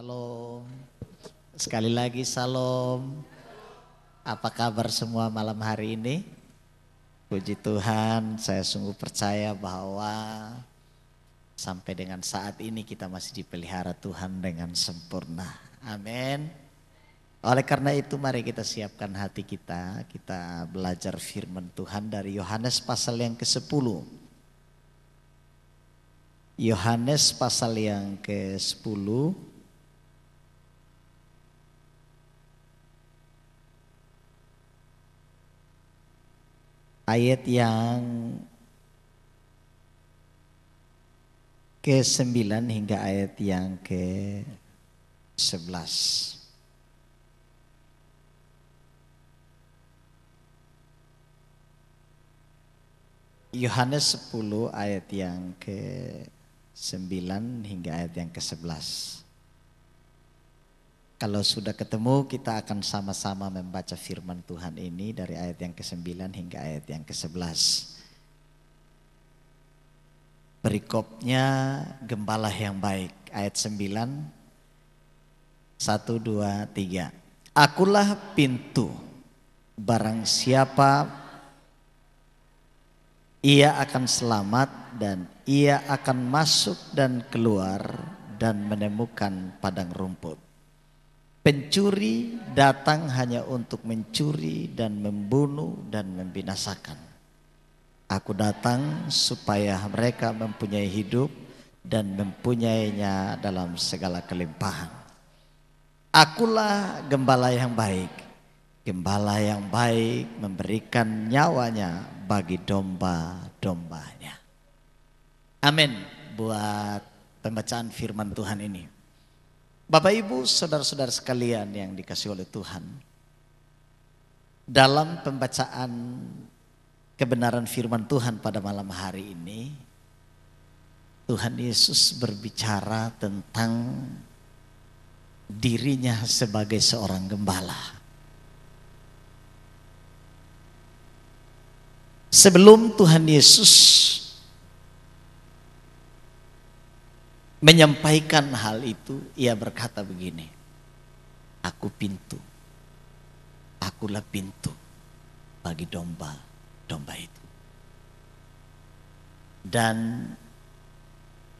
Salam. Sekali lagi salam. Apa kabar semua malam hari ini? Puji Tuhan, saya sungguh percaya bahwa sampai dengan saat ini kita masih dipelihara Tuhan dengan sempurna. Amin. Oleh karena itu mari kita siapkan hati kita, kita belajar firman Tuhan dari Yohanes pasal yang ke-10. Yohanes pasal yang ke-10 ayat yang ke-9 hingga ayat yang ke-11. Yohanes 10 ayat yang ke-9 hingga ayat yang ke-11. Kalau sudah ketemu kita akan sama-sama membaca firman Tuhan ini dari ayat yang ke-9 hingga ayat yang ke-11. Perikopnya gembala yang baik ayat 9 1 2 3. Akulah pintu barang siapa ia akan selamat dan ia akan masuk dan keluar dan menemukan padang rumput. Pencuri datang hanya untuk mencuri dan membunuh dan membinasakan. Aku datang supaya mereka mempunyai hidup dan mempunyainya dalam segala kelimpahan. Akulah gembala yang baik. Gembala yang baik memberikan nyawanya bagi domba-dombanya. Amin buat pembacaan firman Tuhan ini. Bapak Ibu, saudara-saudara sekalian yang dikasih oleh Tuhan. Dalam pembacaan kebenaran firman Tuhan pada malam hari ini, Tuhan Yesus berbicara tentang dirinya sebagai seorang gembala. Sebelum Tuhan Yesus menyampaikan hal itu, ia berkata begini, aku pintu, akulah pintu bagi domba-domba itu. Dan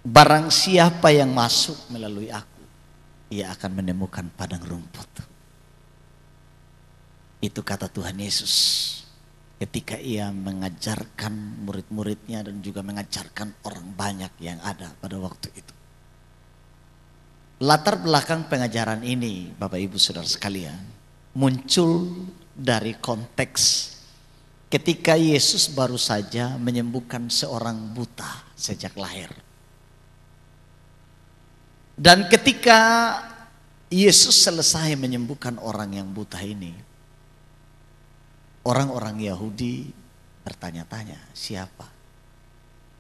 barang siapa yang masuk melalui aku, ia akan menemukan padang rumput. Itu kata Tuhan Yesus ketika ia mengajarkan murid-muridnya dan juga mengajarkan orang banyak yang ada pada waktu itu. Latar belakang pengajaran ini, Bapak Ibu Saudara sekalian, muncul dari konteks ketika Yesus baru saja menyembuhkan seorang buta sejak lahir. Dan ketika Yesus selesai menyembuhkan orang yang buta ini, orang-orang Yahudi bertanya-tanya, siapa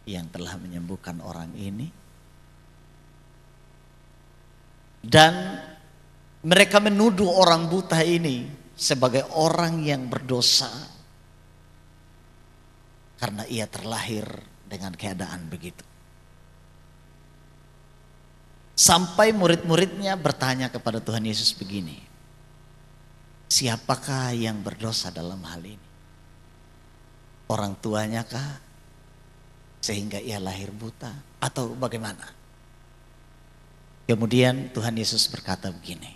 yang telah menyembuhkan orang ini? Dan mereka menuduh orang buta ini sebagai orang yang berdosa karena ia terlahir dengan keadaan begitu. Sampai murid-muridnya bertanya kepada Tuhan Yesus begini, siapakah yang berdosa dalam hal ini? Orang tuanya kah? Sehingga ia lahir buta? Atau bagaimana? Kemudian Tuhan Yesus berkata begini,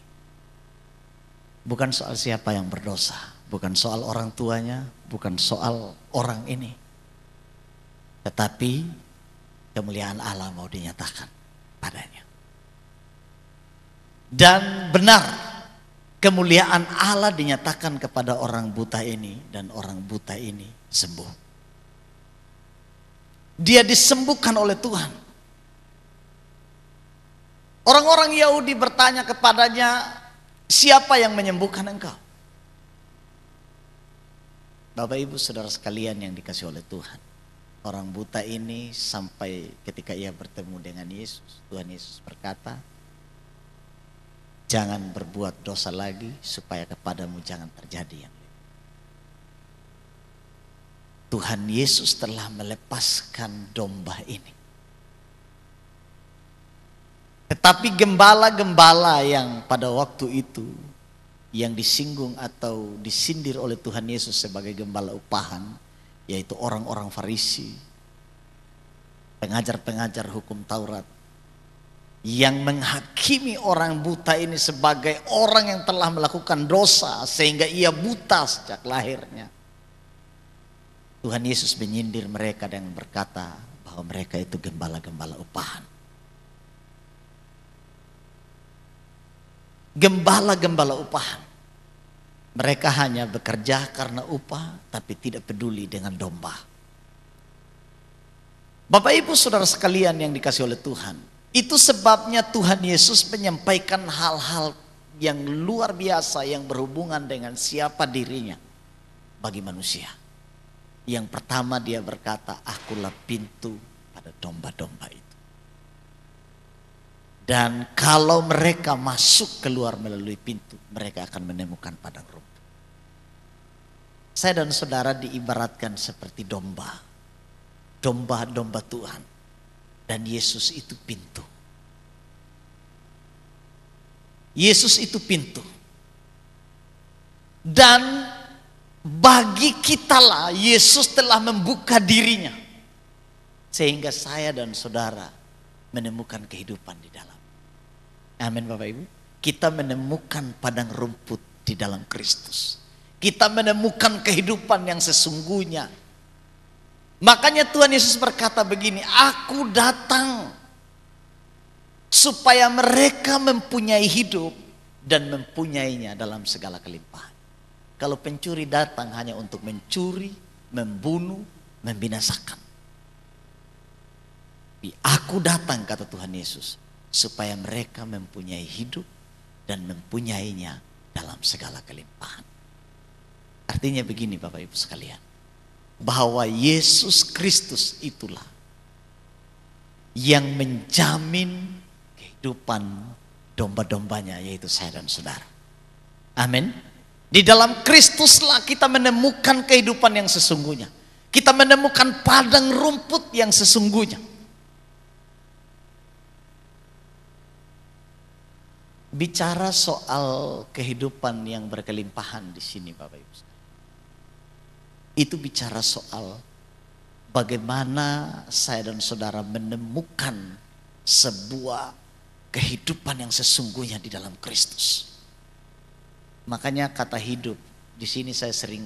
bukan soal siapa yang berdosa, bukan soal orang tuanya, bukan soal orang ini. Tetapi kemuliaan Allah mau dinyatakan padanya. Dan benar kemuliaan Allah dinyatakan kepada orang buta ini dan orang buta ini sembuh. Dia disembuhkan oleh Tuhan. Orang-orang Yahudi bertanya kepadanya, siapa yang menyembuhkan engkau? Bapak ibu saudara sekalian yang dikasih oleh Tuhan. Orang buta ini sampai ketika ia bertemu dengan Yesus, Tuhan Yesus berkata, Jangan berbuat dosa lagi supaya kepadamu jangan terjadi yang Tuhan Yesus telah melepaskan domba ini tetapi gembala-gembala yang pada waktu itu yang disinggung atau disindir oleh Tuhan Yesus sebagai gembala upahan, yaitu orang-orang Farisi, pengajar-pengajar hukum Taurat, yang menghakimi orang buta ini sebagai orang yang telah melakukan dosa sehingga ia buta sejak lahirnya. Tuhan Yesus menyindir mereka dan berkata bahwa mereka itu gembala-gembala upahan. gembala-gembala upahan. Mereka hanya bekerja karena upah, tapi tidak peduli dengan domba. Bapak, ibu, saudara sekalian yang dikasih oleh Tuhan, itu sebabnya Tuhan Yesus menyampaikan hal-hal yang luar biasa yang berhubungan dengan siapa dirinya bagi manusia. Yang pertama, dia berkata, "Akulah pintu pada domba-domba itu." Dan kalau mereka masuk keluar melalui pintu, mereka akan menemukan padang rumput. Saya dan saudara diibaratkan seperti domba. Domba-domba Tuhan. Dan Yesus itu pintu. Yesus itu pintu. Dan bagi kitalah Yesus telah membuka dirinya. Sehingga saya dan saudara menemukan kehidupan di dalam. Amin Bapak Ibu. Kita menemukan padang rumput di dalam Kristus. Kita menemukan kehidupan yang sesungguhnya. Makanya Tuhan Yesus berkata begini, aku datang supaya mereka mempunyai hidup dan mempunyainya dalam segala kelimpahan. Kalau pencuri datang hanya untuk mencuri, membunuh, membinasakan. Tapi aku datang kata Tuhan Yesus supaya mereka mempunyai hidup dan mempunyainya dalam segala kelimpahan. Artinya begini Bapak Ibu sekalian. Bahwa Yesus Kristus itulah yang menjamin kehidupan domba-dombanya yaitu saya dan saudara. Amin. Di dalam Kristuslah kita menemukan kehidupan yang sesungguhnya. Kita menemukan padang rumput yang sesungguhnya. bicara soal kehidupan yang berkelimpahan di sini Bapak Ibu. Itu bicara soal bagaimana saya dan saudara menemukan sebuah kehidupan yang sesungguhnya di dalam Kristus. Makanya kata hidup di sini saya sering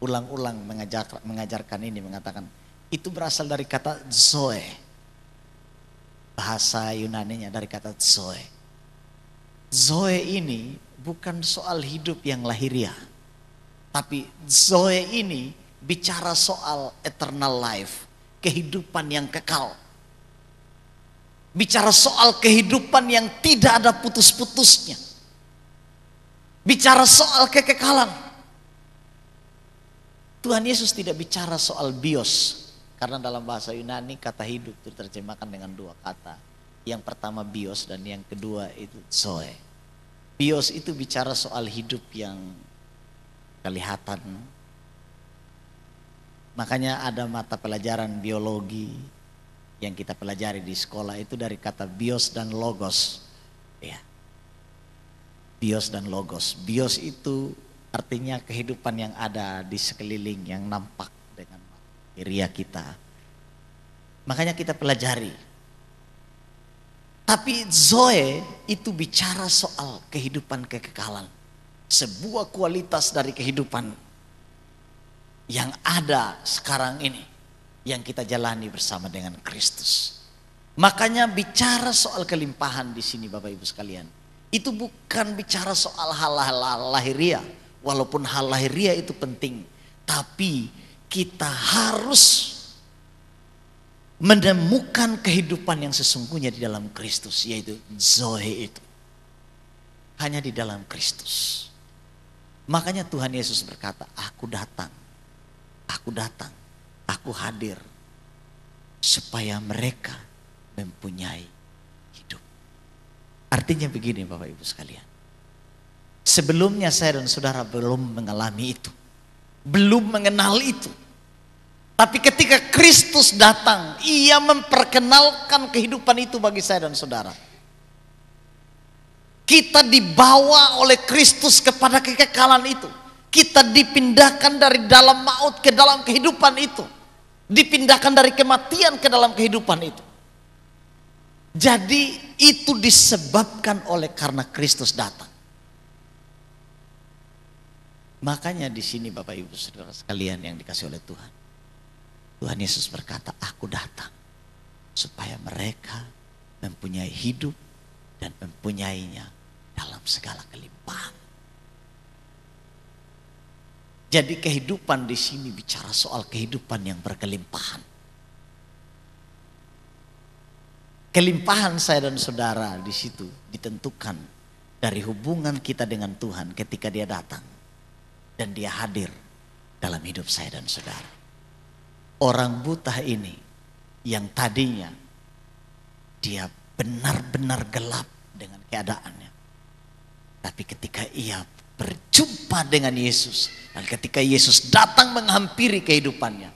ulang-ulang mengajar, mengajarkan ini mengatakan itu berasal dari kata zoe bahasa Yunani nya dari kata zoe Zoe ini bukan soal hidup yang lahiriah. Tapi Zoe ini bicara soal eternal life. Kehidupan yang kekal. Bicara soal kehidupan yang tidak ada putus-putusnya. Bicara soal kekekalan. Tuhan Yesus tidak bicara soal bios. Karena dalam bahasa Yunani kata hidup itu diterjemahkan dengan dua kata. Yang pertama bios dan yang kedua itu zoe. Bios itu bicara soal hidup yang kelihatan. Makanya ada mata pelajaran biologi yang kita pelajari di sekolah itu dari kata bios dan logos. Ya. Bios dan logos. Bios itu artinya kehidupan yang ada di sekeliling yang nampak dengan kiria kita. Makanya kita pelajari tapi Zoe itu bicara soal kehidupan kekekalan. Sebuah kualitas dari kehidupan yang ada sekarang ini. Yang kita jalani bersama dengan Kristus. Makanya bicara soal kelimpahan di sini Bapak Ibu sekalian. Itu bukan bicara soal hal-hal lahiria, Walaupun hal lahiria itu penting. Tapi kita harus menemukan kehidupan yang sesungguhnya di dalam Kristus, yaitu Zoe itu. Hanya di dalam Kristus. Makanya Tuhan Yesus berkata, aku datang, aku datang, aku hadir. Supaya mereka mempunyai hidup. Artinya begini Bapak Ibu sekalian. Sebelumnya saya dan saudara belum mengalami itu. Belum mengenal itu tapi ketika Kristus datang, ia memperkenalkan kehidupan itu bagi saya dan saudara. Kita dibawa oleh Kristus kepada kekekalan itu. Kita dipindahkan dari dalam maut ke dalam kehidupan itu. Dipindahkan dari kematian ke dalam kehidupan itu. Jadi itu disebabkan oleh karena Kristus datang. Makanya di sini Bapak Ibu Saudara sekalian yang dikasih oleh Tuhan. Tuhan Yesus berkata, aku datang supaya mereka mempunyai hidup dan mempunyainya dalam segala kelimpahan. Jadi kehidupan di sini bicara soal kehidupan yang berkelimpahan. Kelimpahan saya dan saudara di situ ditentukan dari hubungan kita dengan Tuhan ketika dia datang dan dia hadir dalam hidup saya dan saudara orang buta ini yang tadinya dia benar-benar gelap dengan keadaannya. Tapi ketika ia berjumpa dengan Yesus dan ketika Yesus datang menghampiri kehidupannya,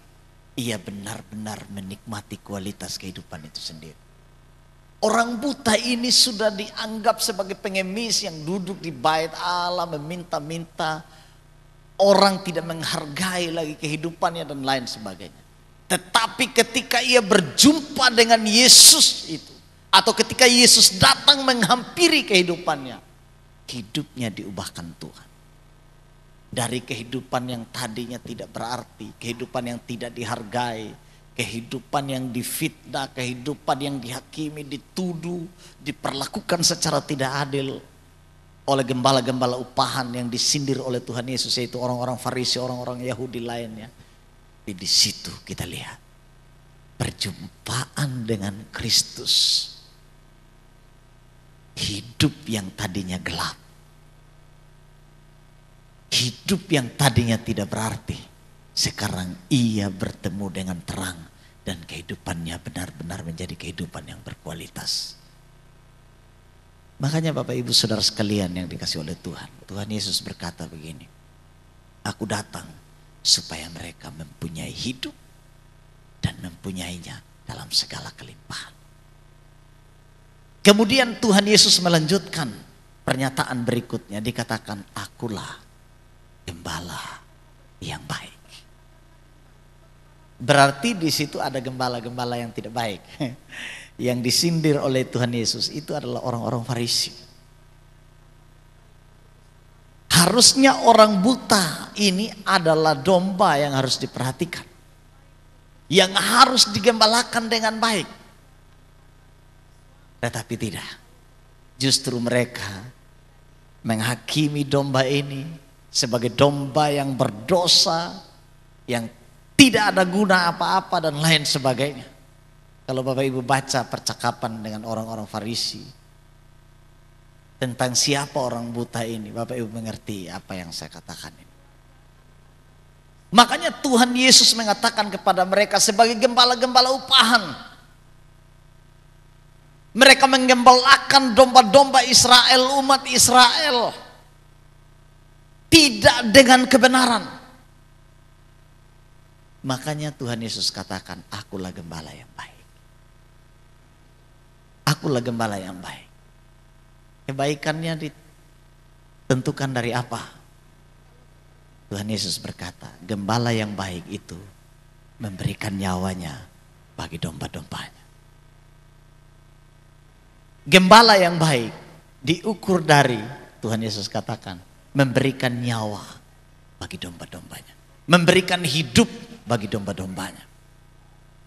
ia benar-benar menikmati kualitas kehidupan itu sendiri. Orang buta ini sudah dianggap sebagai pengemis yang duduk di bait Allah meminta-minta. Orang tidak menghargai lagi kehidupannya dan lain sebagainya. Tetapi ketika ia berjumpa dengan Yesus itu atau ketika Yesus datang menghampiri kehidupannya, hidupnya diubahkan Tuhan. Dari kehidupan yang tadinya tidak berarti, kehidupan yang tidak dihargai, kehidupan yang difitnah, kehidupan yang dihakimi, dituduh, diperlakukan secara tidak adil oleh gembala-gembala upahan yang disindir oleh Tuhan Yesus yaitu orang-orang Farisi, orang-orang Yahudi lainnya tapi di situ kita lihat perjumpaan dengan Kristus. Hidup yang tadinya gelap. Hidup yang tadinya tidak berarti. Sekarang ia bertemu dengan terang. Dan kehidupannya benar-benar menjadi kehidupan yang berkualitas. Makanya Bapak Ibu Saudara sekalian yang dikasih oleh Tuhan. Tuhan Yesus berkata begini. Aku datang supaya mereka mempunyai hidup dan mempunyainya dalam segala kelimpahan. Kemudian Tuhan Yesus melanjutkan pernyataan berikutnya dikatakan akulah gembala yang baik. Berarti di situ ada gembala-gembala yang tidak baik. Yang disindir oleh Tuhan Yesus itu adalah orang-orang Farisi. Harusnya orang buta ini adalah domba yang harus diperhatikan. Yang harus digembalakan dengan baik. Tetapi tidak. Justru mereka menghakimi domba ini sebagai domba yang berdosa, yang tidak ada guna apa-apa dan lain sebagainya. Kalau Bapak Ibu baca percakapan dengan orang-orang Farisi, tentang siapa orang buta ini. Bapak Ibu mengerti apa yang saya katakan ini. Makanya Tuhan Yesus mengatakan kepada mereka sebagai gembala-gembala upahan. Mereka menggembalakan domba-domba Israel, umat Israel. Tidak dengan kebenaran. Makanya Tuhan Yesus katakan, akulah gembala yang baik. Akulah gembala yang baik. Kebaikannya ditentukan dari apa? Tuhan Yesus berkata, gembala yang baik itu memberikan nyawanya bagi domba-dombanya. Gembala yang baik diukur dari Tuhan Yesus katakan memberikan nyawa bagi domba-dombanya, memberikan hidup bagi domba-dombanya.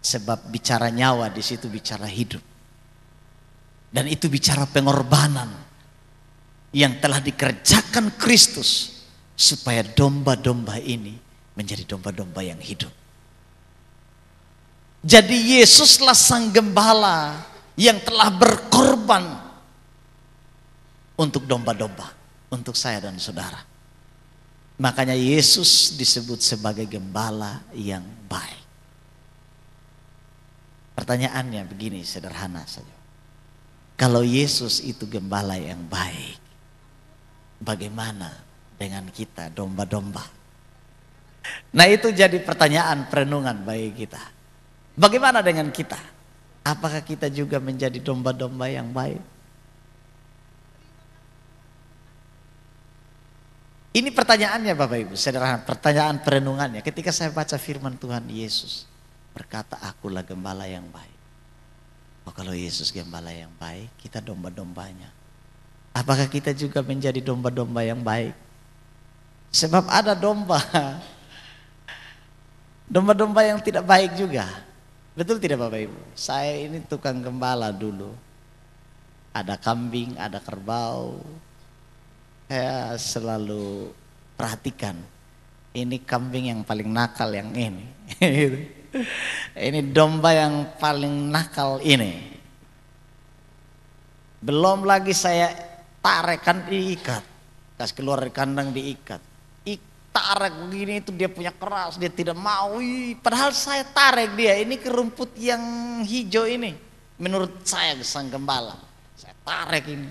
Sebab bicara nyawa di situ bicara hidup. Dan itu bicara pengorbanan yang telah dikerjakan Kristus supaya domba-domba ini menjadi domba-domba yang hidup. Jadi Yesuslah sang gembala yang telah berkorban untuk domba-domba, untuk saya dan saudara. Makanya Yesus disebut sebagai gembala yang baik. Pertanyaannya begini sederhana saja. Kalau Yesus itu gembala yang baik, Bagaimana dengan kita domba-domba? Nah itu jadi pertanyaan perenungan bagi kita. Bagaimana dengan kita? Apakah kita juga menjadi domba-domba yang baik? Ini pertanyaannya Bapak Ibu, sederhana pertanyaan perenungannya. Ketika saya baca firman Tuhan Yesus, berkata akulah gembala yang baik. Oh, kalau Yesus gembala yang baik, kita domba-dombanya. Apakah kita juga menjadi domba-domba yang baik? Sebab ada domba domba-domba yang tidak baik juga. Betul tidak Bapak Ibu? Saya ini tukang gembala dulu. Ada kambing, ada kerbau. Saya selalu perhatikan ini kambing yang paling nakal yang ini. ini domba yang paling nakal ini. Belum lagi saya Tarekan diikat. Kas keluar dari kandang diikat. Ik, tarik begini itu dia punya keras, dia tidak mau. Wih, padahal saya tarik dia, ini kerumput yang hijau ini. Menurut saya sang gembala, saya tarik ini.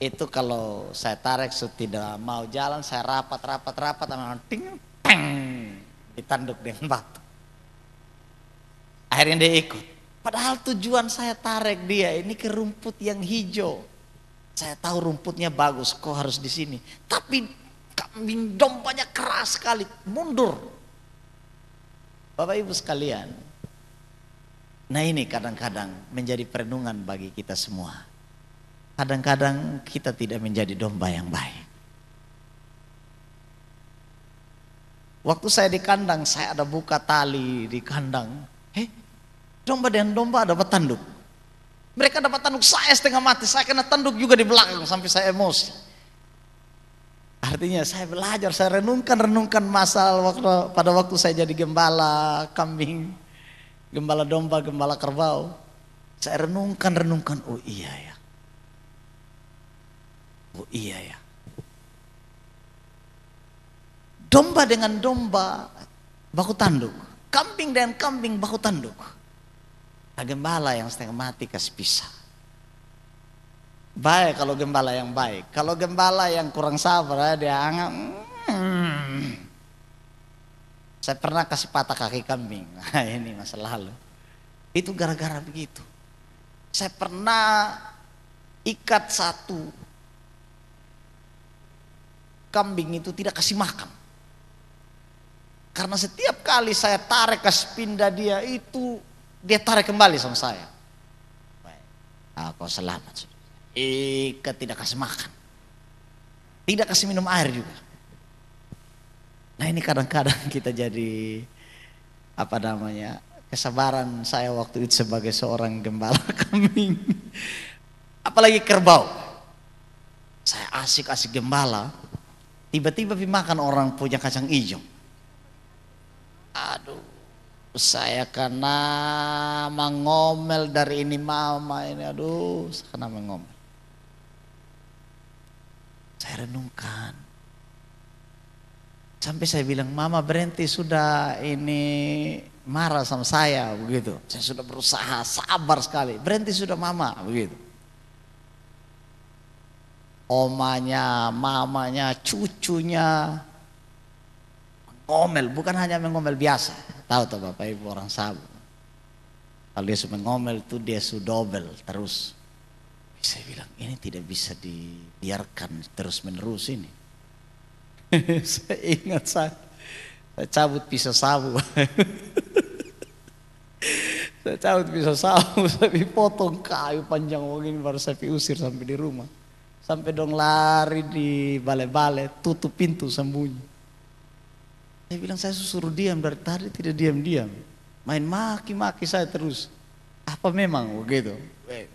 Itu kalau saya tarik sudah tidak mau jalan, saya rapat rapat rapat sama ting peng ditanduk dengan batu. Akhirnya dia ikut. Padahal tujuan saya tarik dia ini kerumput yang hijau. Saya tahu rumputnya bagus, kau harus di sini. Tapi kambing dompanya keras sekali, mundur. Bapak Ibu sekalian, nah ini kadang-kadang menjadi perenungan bagi kita semua. Kadang-kadang kita tidak menjadi domba yang baik. Waktu saya di kandang, saya ada buka tali di kandang. Eh, domba dan domba ada tanduk. Mereka dapat tanduk saya setengah mati, saya kena tanduk juga di belakang sampai saya emosi. Artinya saya belajar, saya renungkan-renungkan masalah waktu, pada waktu saya jadi gembala kambing, gembala domba, gembala kerbau. Saya renungkan-renungkan, oh iya ya. Oh iya ya. Domba dengan domba baku tanduk, kambing dengan kambing baku tanduk gembala yang setengah mati kasih pisah. Baik kalau gembala yang baik. Kalau gembala yang kurang sabar eh, dia anggap hmm. saya pernah kasih patah kaki kambing. Nah, ini masa lalu. Itu gara-gara begitu. Saya pernah ikat satu kambing itu tidak kasih makan. Karena setiap kali saya tarik kasih pindah dia itu dia tarik kembali sama saya. Aku selamat. Ika eh, tidak kasih makan. Tidak kasih minum air juga. Nah ini kadang-kadang kita jadi apa namanya kesabaran saya waktu itu sebagai seorang gembala kambing. Apalagi kerbau. Saya asik-asik gembala. Tiba-tiba dimakan orang punya kacang hijau saya karena mengomel dari ini mama ini aduh saya karena mengomel saya renungkan sampai saya bilang mama berhenti sudah ini marah sama saya begitu saya sudah berusaha sabar sekali berhenti sudah mama begitu omanya mamanya cucunya mengomel bukan hanya mengomel biasa Tahu tuh Bapak Ibu orang Sabu. Kalau dia sudah ngomel itu dia sudobel terus. Saya bilang ini tidak bisa dibiarkan terus menerus ini. saya ingat saya, saya cabut pisau sabu. saya cabut pisau sabu, saya potong kayu panjang begini baru saya usir sampai di rumah. Sampai dong lari di balai-balai, tutup pintu sembunyi. Saya bilang saya suruh diam dari tadi tidak diam-diam. Main maki-maki saya terus. Apa memang begitu? Eh,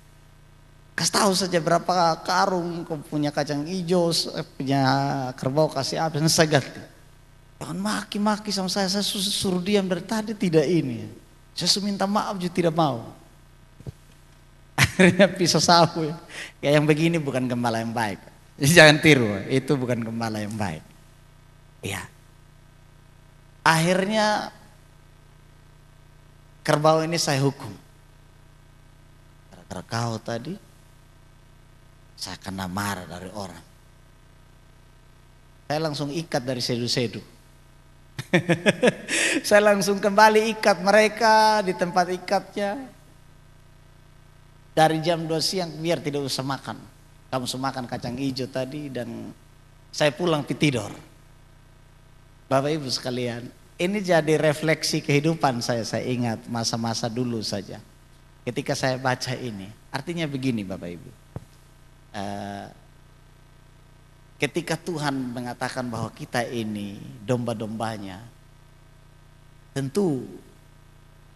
kasih tahu saja berapa karung, punya kacang hijau, punya kerbau kasih apa, saya ganti. Jangan maki-maki sama saya, saya suruh diam dari tadi tidak ini. Saya minta maaf juga tidak mau. Akhirnya pisau sapu ya. Kayak yang begini bukan gembala yang baik. jangan tiru, itu bukan gembala yang baik. Ya, Akhirnya kerbau ini saya hukum. Karena kau tadi saya kena marah dari orang. Saya langsung ikat dari sedu-sedu. saya langsung kembali ikat mereka di tempat ikatnya. Dari jam 2 siang biar tidak usah makan. Kamu semakan kacang hijau tadi dan saya pulang tidur. Bapak Ibu sekalian, ini jadi refleksi kehidupan saya. Saya ingat masa-masa dulu saja. Ketika saya baca ini, artinya begini, Bapak Ibu. Uh, ketika Tuhan mengatakan bahwa kita ini domba-dombanya, tentu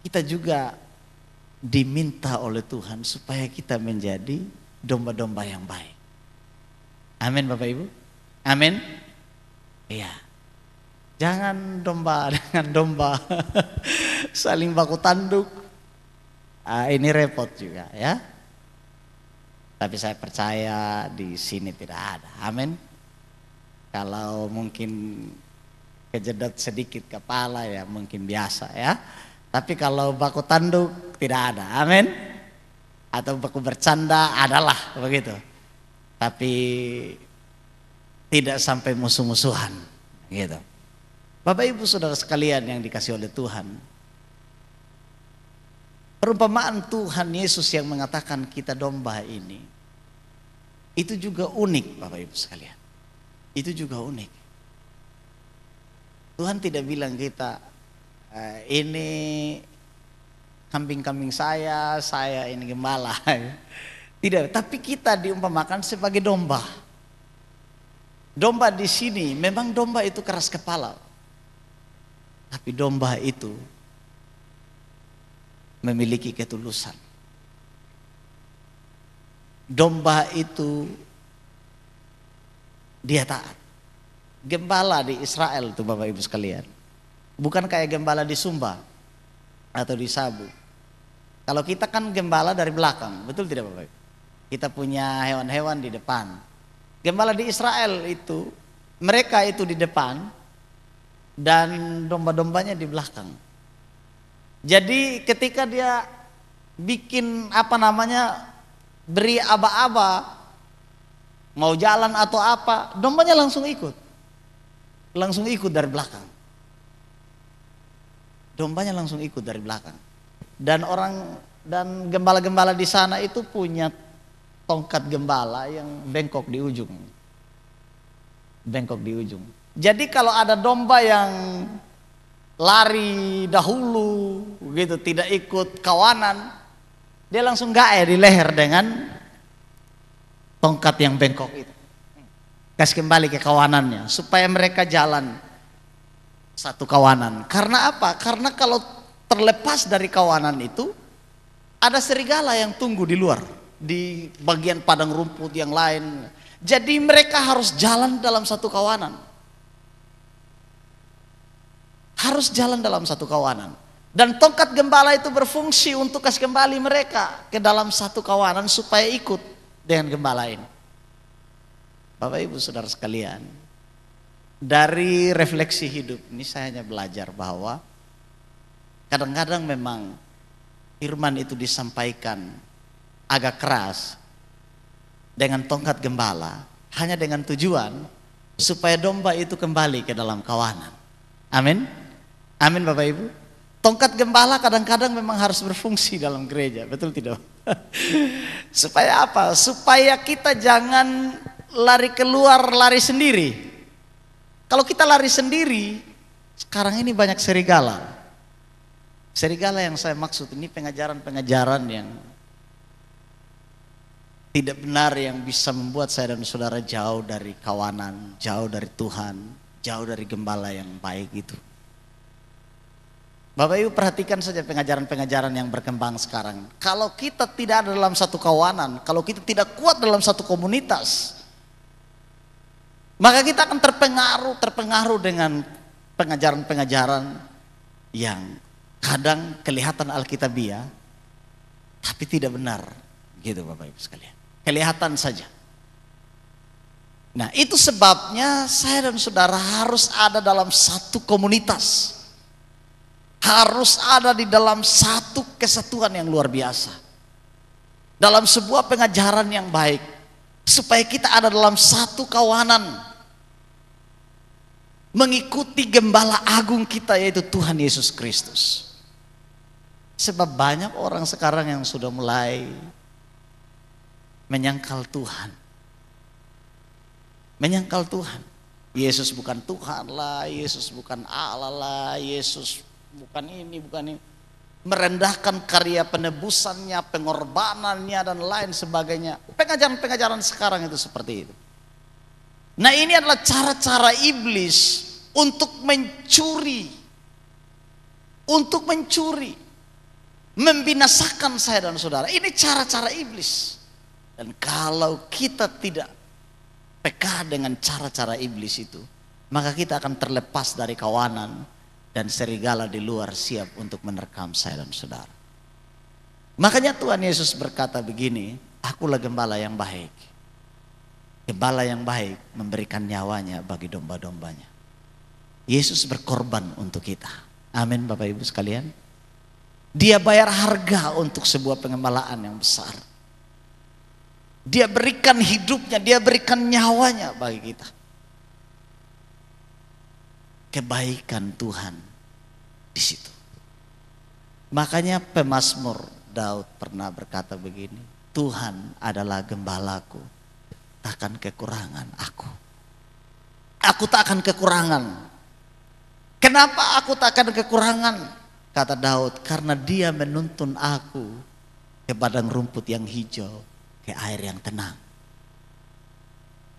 kita juga diminta oleh Tuhan supaya kita menjadi domba-domba yang baik. Amin, Bapak Ibu. Amin. Iya. Jangan domba dengan domba saling baku tanduk. Ah, ini repot juga ya. Tapi saya percaya di sini tidak ada. Amin. Kalau mungkin kejedot sedikit kepala ya mungkin biasa ya. Tapi kalau baku tanduk tidak ada. Amin. Atau baku bercanda adalah begitu. Tapi tidak sampai musuh-musuhan gitu. Bapak Ibu Saudara sekalian yang dikasih oleh Tuhan. Perumpamaan Tuhan Yesus yang mengatakan kita domba ini itu juga unik Bapak Ibu sekalian. Itu juga unik. Tuhan tidak bilang kita eh, ini kambing-kambing saya, saya ini gembala. Tidak, tapi kita diumpamakan sebagai domba. Domba di sini memang domba itu keras kepala. Tapi domba itu memiliki ketulusan. Domba itu dia taat. Gembala di Israel itu Bapak Ibu sekalian. Bukan kayak gembala di Sumba atau di Sabu. Kalau kita kan gembala dari belakang, betul tidak Bapak Ibu? Kita punya hewan-hewan di depan. Gembala di Israel itu mereka itu di depan, dan domba-dombanya di belakang. Jadi ketika dia bikin apa namanya beri aba-aba mau jalan atau apa, dombanya langsung ikut. Langsung ikut dari belakang. Dombanya langsung ikut dari belakang. Dan orang dan gembala-gembala di sana itu punya tongkat gembala yang bengkok di ujung. Bengkok di ujung jadi kalau ada domba yang lari dahulu gitu tidak ikut kawanan, dia langsung gak di leher dengan tongkat yang bengkok itu. Kasih kembali ke kawanannya supaya mereka jalan satu kawanan. Karena apa? Karena kalau terlepas dari kawanan itu ada serigala yang tunggu di luar di bagian padang rumput yang lain. Jadi mereka harus jalan dalam satu kawanan harus jalan dalam satu kawanan. Dan tongkat gembala itu berfungsi untuk kasih kembali mereka ke dalam satu kawanan supaya ikut dengan gembala ini. Bapak Ibu Saudara sekalian, dari refleksi hidup ini saya hanya belajar bahwa kadang-kadang memang firman itu disampaikan agak keras dengan tongkat gembala hanya dengan tujuan supaya domba itu kembali ke dalam kawanan. Amin. Amin Bapak Ibu. Tongkat gembala kadang-kadang memang harus berfungsi dalam gereja, betul tidak? Supaya apa? Supaya kita jangan lari keluar, lari sendiri. Kalau kita lari sendiri, sekarang ini banyak serigala. Serigala yang saya maksud ini pengajaran-pengajaran yang tidak benar yang bisa membuat saya dan saudara jauh dari kawanan, jauh dari Tuhan, jauh dari gembala yang baik itu. Bapak Ibu perhatikan saja pengajaran-pengajaran yang berkembang sekarang. Kalau kita tidak ada dalam satu kawanan, kalau kita tidak kuat dalam satu komunitas, maka kita akan terpengaruh, terpengaruh dengan pengajaran-pengajaran yang kadang kelihatan Alkitabiah, tapi tidak benar. Gitu Bapak Ibu sekalian. Kelihatan saja. Nah itu sebabnya saya dan saudara harus ada dalam satu komunitas harus ada di dalam satu kesatuan yang luar biasa. Dalam sebuah pengajaran yang baik. Supaya kita ada dalam satu kawanan. Mengikuti gembala agung kita yaitu Tuhan Yesus Kristus. Sebab banyak orang sekarang yang sudah mulai menyangkal Tuhan. Menyangkal Tuhan. Yesus bukan Tuhan lah, Yesus bukan Allah lah, Yesus bukan ini, bukan ini. Merendahkan karya penebusannya, pengorbanannya dan lain sebagainya. Pengajaran-pengajaran sekarang itu seperti itu. Nah ini adalah cara-cara iblis untuk mencuri. Untuk mencuri. Membinasakan saya dan saudara. Ini cara-cara iblis. Dan kalau kita tidak peka dengan cara-cara iblis itu, maka kita akan terlepas dari kawanan dan serigala di luar siap untuk menerkam saya dan saudara. Makanya Tuhan Yesus berkata begini, akulah gembala yang baik. Gembala yang baik memberikan nyawanya bagi domba-dombanya. Yesus berkorban untuk kita. Amin Bapak Ibu sekalian. Dia bayar harga untuk sebuah pengembalaan yang besar. Dia berikan hidupnya, dia berikan nyawanya bagi kita kebaikan Tuhan di situ. Makanya pemasmur Daud pernah berkata begini, Tuhan adalah gembalaku, takkan kekurangan aku. Aku tak akan kekurangan. Kenapa aku tak akan kekurangan? Kata Daud, karena dia menuntun aku ke padang rumput yang hijau, ke air yang tenang.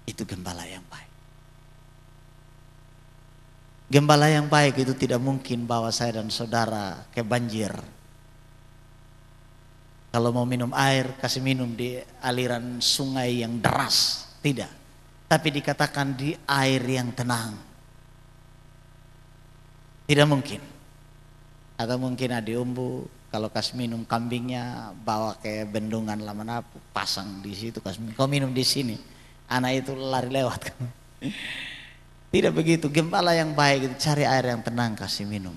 Itu gembala yang baik. Gembala yang baik itu tidak mungkin bawa saya dan saudara ke banjir. Kalau mau minum air, kasih minum di aliran sungai yang deras. Tidak. Tapi dikatakan di air yang tenang. Tidak mungkin. Atau mungkin ada umbu, kalau kasih minum kambingnya bawa ke bendungan Lamanapu, pasang di situ kasih minum. Kau minum di sini. Anak itu lari lewat. Tidak begitu, gembala yang baik itu cari air yang tenang kasih minum.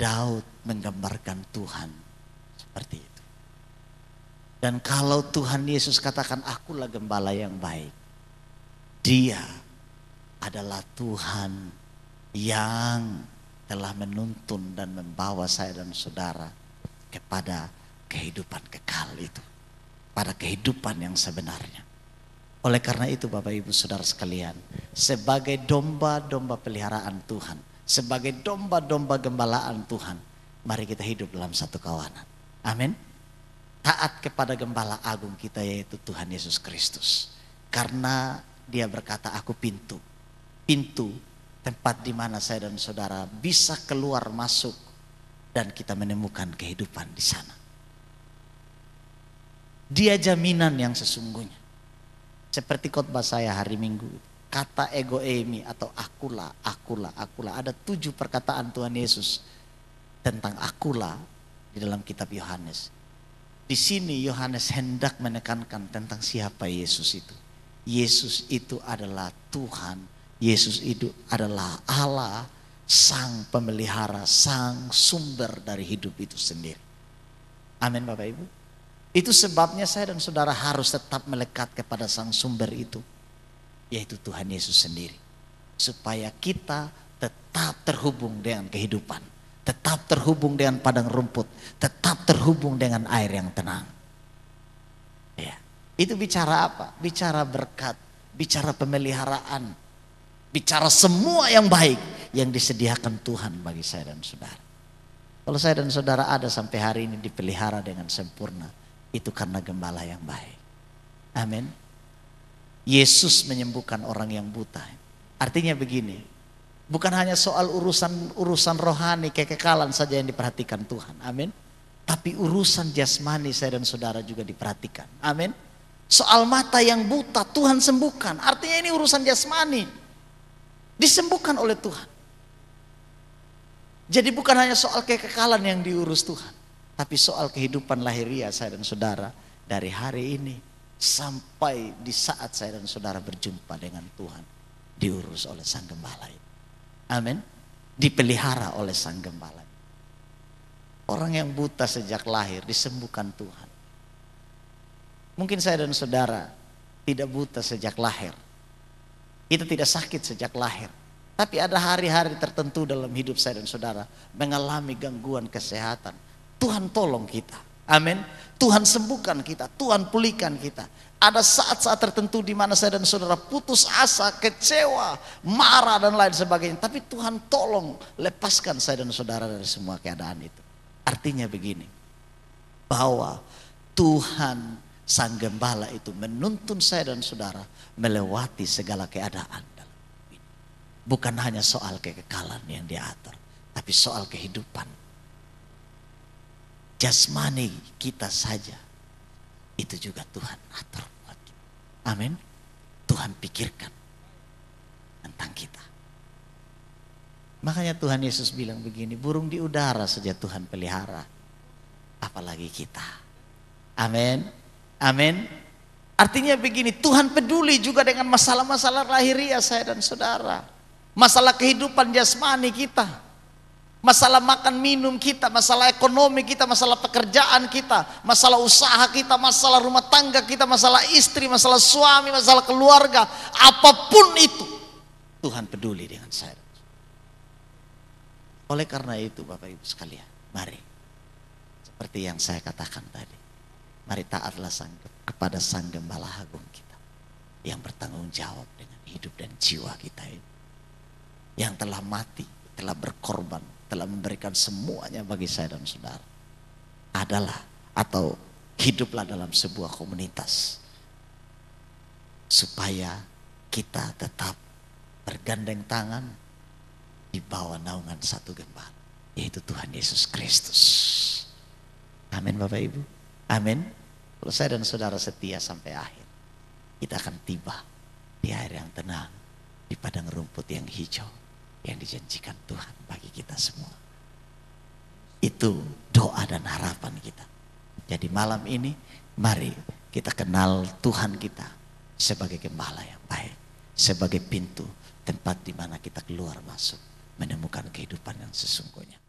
Daud menggambarkan Tuhan seperti itu. Dan kalau Tuhan Yesus katakan akulah gembala yang baik. Dia adalah Tuhan yang telah menuntun dan membawa saya dan saudara kepada kehidupan kekal itu. Pada kehidupan yang sebenarnya. Oleh karena itu Bapak Ibu Saudara sekalian, sebagai domba-domba peliharaan Tuhan, sebagai domba-domba gembalaan Tuhan, mari kita hidup dalam satu kawanan. Amin. Taat kepada gembala agung kita yaitu Tuhan Yesus Kristus. Karena dia berkata aku pintu. Pintu tempat di mana saya dan saudara bisa keluar masuk dan kita menemukan kehidupan di sana. Dia jaminan yang sesungguhnya. Seperti khotbah saya hari Minggu. Kata ego emi atau akulah, akulah, akulah. Ada tujuh perkataan Tuhan Yesus tentang akulah di dalam kitab Yohanes. Di sini Yohanes hendak menekankan tentang siapa Yesus itu. Yesus itu adalah Tuhan, Yesus itu adalah Allah, sang pemelihara, sang sumber dari hidup itu sendiri. Amin Bapak Ibu. Itu sebabnya saya dan saudara harus tetap melekat kepada sang sumber itu. Yaitu Tuhan Yesus sendiri. Supaya kita tetap terhubung dengan kehidupan. Tetap terhubung dengan padang rumput. Tetap terhubung dengan air yang tenang. Ya. Itu bicara apa? Bicara berkat. Bicara pemeliharaan. Bicara semua yang baik yang disediakan Tuhan bagi saya dan saudara. Kalau saya dan saudara ada sampai hari ini dipelihara dengan sempurna itu karena gembala yang baik. Amin. Yesus menyembuhkan orang yang buta. Artinya begini, bukan hanya soal urusan-urusan rohani kekekalan saja yang diperhatikan Tuhan. Amin. Tapi urusan jasmani saya dan saudara juga diperhatikan. Amin. Soal mata yang buta Tuhan sembuhkan. Artinya ini urusan jasmani. Disembuhkan oleh Tuhan. Jadi bukan hanya soal kekekalan yang diurus Tuhan. Tapi soal kehidupan lahiriah saya dan saudara dari hari ini sampai di saat saya dan saudara berjumpa dengan Tuhan diurus oleh Sang Gembala. Amin. Dipelihara oleh Sang Gembala. Orang yang buta sejak lahir disembuhkan Tuhan. Mungkin saya dan saudara tidak buta sejak lahir. Kita tidak sakit sejak lahir. Tapi ada hari-hari tertentu dalam hidup saya dan saudara mengalami gangguan kesehatan Tuhan tolong kita. Amin. Tuhan sembuhkan kita, Tuhan pulihkan kita. Ada saat-saat tertentu di mana saya dan saudara putus asa, kecewa, marah dan lain sebagainya. Tapi Tuhan tolong lepaskan saya dan saudara dari semua keadaan itu. Artinya begini, bahwa Tuhan Sang Gembala itu menuntun saya dan saudara melewati segala keadaan. Bukan hanya soal kekekalan yang diatur, tapi soal kehidupan jasmani kita saja. Itu juga Tuhan atur buat. Amin. Tuhan pikirkan tentang kita. Makanya Tuhan Yesus bilang begini, burung di udara saja Tuhan pelihara. Apalagi kita. Amin. Amin. Artinya begini, Tuhan peduli juga dengan masalah-masalah lahiriah saya dan saudara. Masalah kehidupan jasmani kita. Masalah makan minum kita, masalah ekonomi kita, masalah pekerjaan kita, masalah usaha kita, masalah rumah tangga kita, masalah istri, masalah suami, masalah keluarga, apapun itu Tuhan peduli dengan saya. Oleh karena itu Bapak Ibu sekalian, mari seperti yang saya katakan tadi. Mari taatlah sang, kepada Sang Gembala Agung kita yang bertanggung jawab dengan hidup dan jiwa kita ini. Yang telah mati, telah berkorban telah memberikan semuanya bagi saya dan saudara adalah atau hiduplah dalam sebuah komunitas supaya kita tetap bergandeng tangan di bawah naungan satu gembala yaitu Tuhan Yesus Kristus. Amin Bapak Ibu. Amin. Kalau saya dan saudara setia sampai akhir, kita akan tiba di air yang tenang, di padang rumput yang hijau yang dijanjikan Tuhan bagi kita semua. Itu doa dan harapan kita. Jadi malam ini mari kita kenal Tuhan kita sebagai gembala yang baik, sebagai pintu tempat di mana kita keluar masuk menemukan kehidupan yang sesungguhnya.